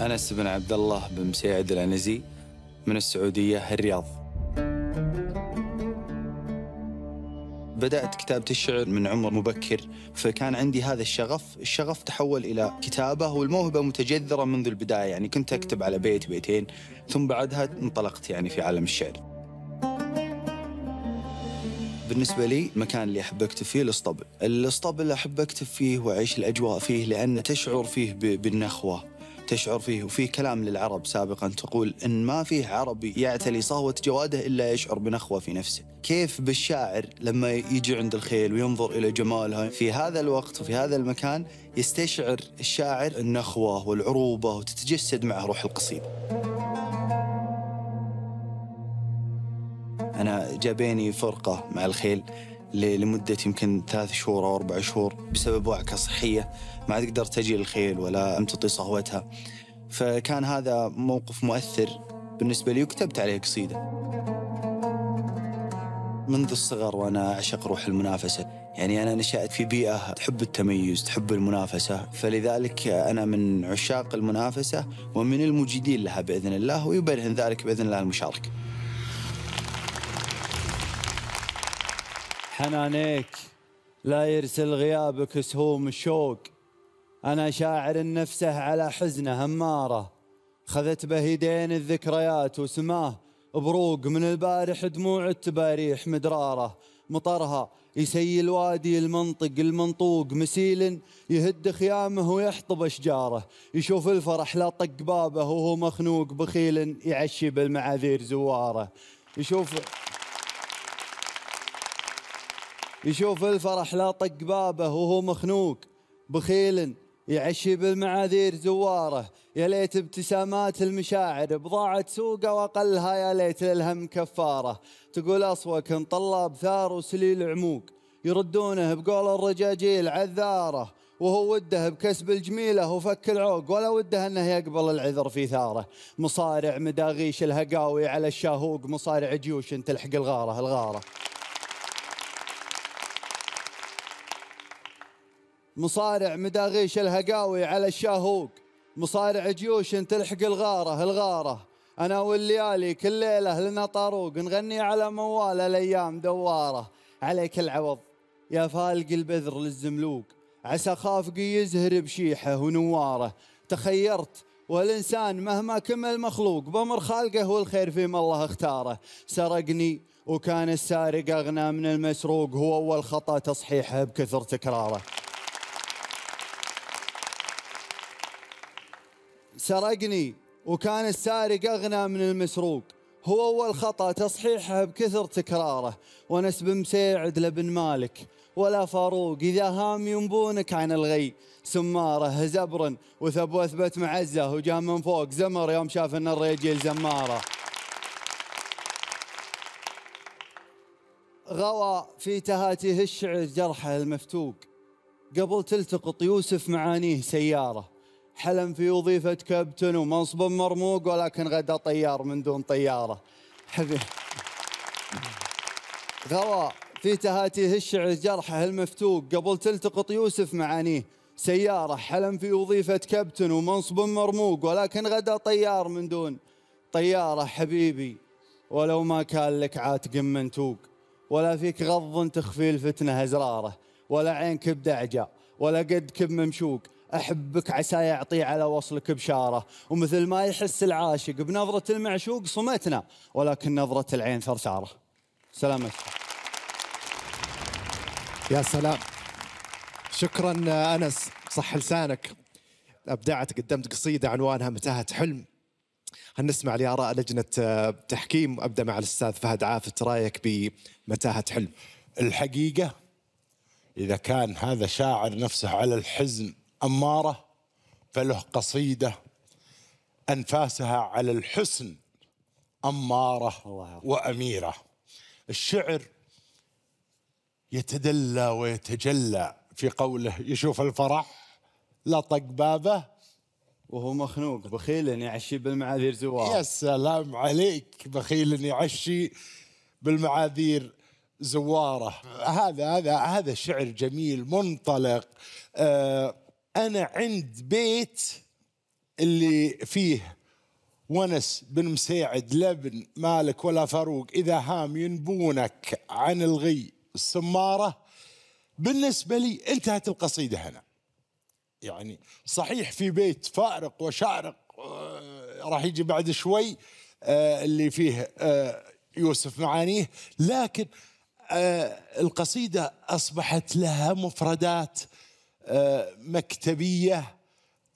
أنس بن عبد الله بن مسيعد العنزي من السعودية الرياض بدأت كتابة الشعر من عمر مبكر فكان عندي هذا الشغف الشغف تحول إلى كتابة والموهبة متجذرة منذ البداية يعني كنت أكتب على بيت بيتين ثم بعدها انطلقت يعني في عالم الشعر بالنسبة لي المكان اللي أحب أكتب فيه الإسطبل الإسطبل أحب أكتب فيه وأعيش الأجواء فيه لأن تشعر فيه بالنخوة تشعر فيه وفي كلام للعرب سابقا تقول إن ما فيه عربي يعتلي صهوة جواده إلا يشعر بنخوة في نفسه كيف بالشاعر لما يجي عند الخيل وينظر إلى جمالها في هذا الوقت وفي هذا المكان يستشعر الشاعر النخوة والعروبة وتتجسد معه روح القصيدة أنا جابيني فرقة مع الخيل لمدة يمكن ثلاث شهور أو أربع شهور بسبب وعكة صحية ما عاد قدرت أجي للخيل ولا أمتطي صهوتها فكان هذا موقف مؤثر بالنسبة لي وكتبت عليه قصيدة منذ الصغر وأنا أعشق روح المنافسة يعني أنا نشأت في بيئة تحب التميز تحب المنافسة فلذلك أنا من عشاق المنافسة ومن المجيدين لها بإذن الله ويبرهن ذلك بإذن الله المشاركة حنانيك لا يرسل غيابك سهوم الشوق أنا شاعر نفسه على حزنه همارة خذت بهيدين الذكريات وسماه بروق من البارح دموع التباريح مدرارة مطرها يسيل الوادي المنطق المنطوق مسيل يهد خيامه ويحطب أشجاره يشوف الفرح لا طق بابه وهو مخنوق بخيل يعشي بالمعاذير زواره يشوف يشوف الفرح لا طق بابه وهو مخنوق بخيل يعشي بالمعاذير زواره يا ليت ابتسامات المشاعر بضاعة سوقه واقلها يا ليت الهم كفاره تقول اصوك طلاب ثار وسليل عموق يردونه بقول الرجاجيل عذاره وهو وده بكسب الجميلة وفك العوق ولا وده أنه يقبل العذر في ثاره مصارع مداغيش الهقاوي على الشاهوق مصارع جيوش تلحق الغارة الغارة مصارع مداغيش الهقاوي على الشاهوق مصارع جيوش تلحق الغارة الغارة أنا والليالي كل ليلة لنا طاروق نغني على موال الأيام دوارة عليك العوض يا فالق البذر للزملوق عسى خافقي يزهر بشيحه ونواره تخيرت والإنسان مهما كمل مخلوق بمر خالقه والخير فيما الله اختاره سرقني وكان السارق أغنى من المسروق هو أول خطأ تصحيحه بكثر تكراره سرقني وكان السارق أغنى من المسروق هو أول خطأ تصحيحه بكثر تكراره ونسب مسيعد لابن مالك ولا فاروق إذا هام ينبونك عن الغي سمارة زبر وثب وثبت معزة وجاه من فوق زمر يوم شاف أن الرجل زمارة غوى في تهاته الشعر جرحه المفتوق قبل تلتقط يوسف معانيه سياره حلم في وظيفة كابتن ومنصب مرموق ولكن غدا طيار من دون طيارة حبيبي غواء في تهاتيه الشعر جرحه المفتوق قبل تلتقط يوسف معانيه سيارة حلم في وظيفة كابتن ومنصب مرموق ولكن غدا طيار من دون طيارة حبيبي ولو ما كان لك عاتق منتوق ولا فيك غض تخفي الفتنة أزراره ولا عين كبد ولا قد كب ممشوق أحبك عسى يعطي على وصلك بشارة ومثل ما يحس العاشق بنظرة المعشوق صمتنا ولكن نظرة العين ثرثارة سلام يا سلام شكرا أنس صح لسانك أبدعت قدمت قصيدة عنوانها متاهة حلم هنسمع نسمع لآراء لجنة تحكيم أبدأ مع الأستاذ فهد عافت رأيك بمتاهة حلم الحقيقة إذا كان هذا شاعر نفسه على الحزن أمارة فله قصيدة أنفاسها على الحسن أمارة وأميرة الشعر يتدلى ويتجلى في قوله يشوف الفرح لطق بابه وهو مخنوق بخيل يعشي بالمعاذير زوار يا سلام عليك بخيل يعشي بالمعاذير زواره هذا هذا هذا شعر جميل منطلق آه انا عند بيت اللي فيه ونس بن مساعد لبن مالك ولا فاروق اذا هام ينبونك عن الغي السماره بالنسبه لي انتهت القصيده هنا يعني صحيح في بيت فارق وشارق آه، راح يجي بعد شوي آه، اللي فيه آه، يوسف معانيه لكن القصيده اصبحت لها مفردات مكتبيه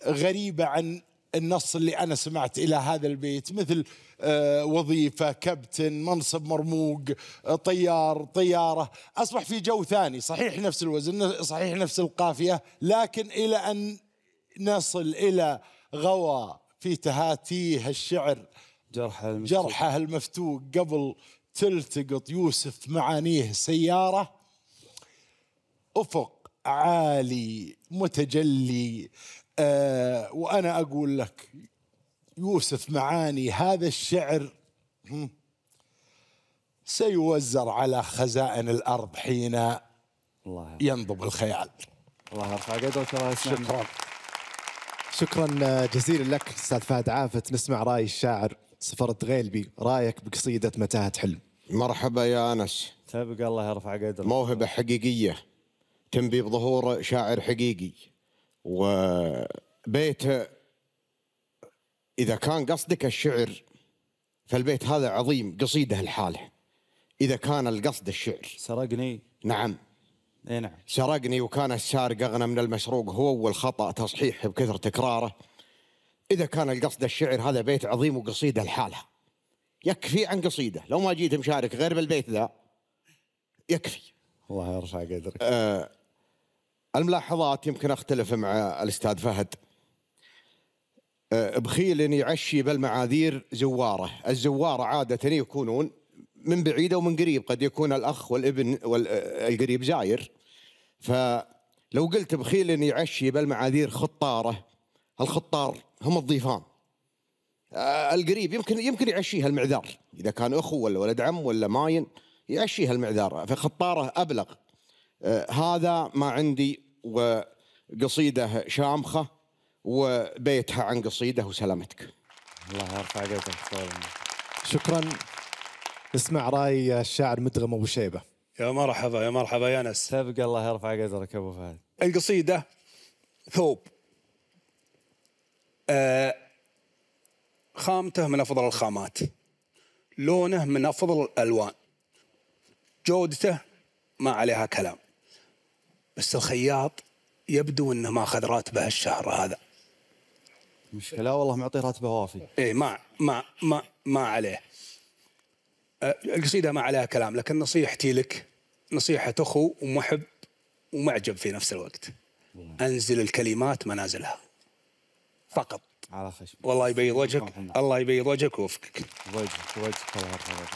غريبه عن النص اللي انا سمعت الى هذا البيت مثل آه، وظيفه كابتن منصب مرموق آه، طيار طياره اصبح في جو ثاني صحيح نفس الوزن صحيح نفس القافيه لكن الى ان نصل الى غوى في تهاتيه الشعر جرحه المفتوق, جرحه المفتوق قبل تلتقط يوسف معانيه سياره افق عالي متجلي آه وانا اقول لك يوسف معاني هذا الشعر سيوزر على خزائن الارض حين الله ينضب الخيال الله يرفع قدرك الله شكرا شكرا آه، جزيلا لك استاذ فهد عافت نسمع راي الشاعر سفر غيلبي رايك بقصيده متاهه حلم مرحبا يا انس تبقى الله يرفع قدرك موهبه حقيقيه تنبي بظهور شاعر حقيقي وبيته إذا كان قصدك الشعر فالبيت هذا عظيم قصيده الحالة إذا كان القصد الشعر سرقني نعم اي نعم سرقني وكان السارق أغنى من المسروق هو والخطأ تصحيح بكثر تكراره إذا كان القصد الشعر هذا بيت عظيم وقصيده الحالة يكفي عن قصيده لو ما جيت مشارك غير بالبيت ذا يكفي الله يرفع قدرك آه الملاحظات يمكن اختلف مع الاستاذ فهد أه، بخيل يعشي بالمعاذير زواره الزوار عاده يكونون من بعيد او من قريب قد يكون الاخ والابن والقريب زاير فلو قلت بخيل يعشي بالمعاذير خطاره الخطار هم الضيفان أه، القريب يمكن يمكن يعشيها المعذار اذا كان اخو ولا ولد عم ولا ماين يعشيها المعذار فخطاره ابلغ أه، هذا ما عندي وقصيده شامخه وبيتها عن قصيده وسلامتك. الله يرفع قدرك شكرا اسمع راي الشاعر مدغم ابو شيبه. يا مرحبا يا مرحبا يا ناس. سبق الله يرفع قدرك ابو فهد. القصيده ثوب. آه خامته من افضل الخامات. لونه من افضل الالوان. جودته ما عليها كلام بس الخياط يبدو انه ما اخذ راتبه هالشهر هذا مشكله لا والله معطيه راتبه وافي اي ما ما ما ما عليه أه، القصيده ما عليها كلام لكن نصيحتي لك نصيحه اخو ومحب ومعجب في نفس الوقت نعم. انزل الكلمات منازلها فقط على خشم والله يبيض وجهك نعم. الله يبيض وجهك ويوفقك وجهك وجهك الله يرحمك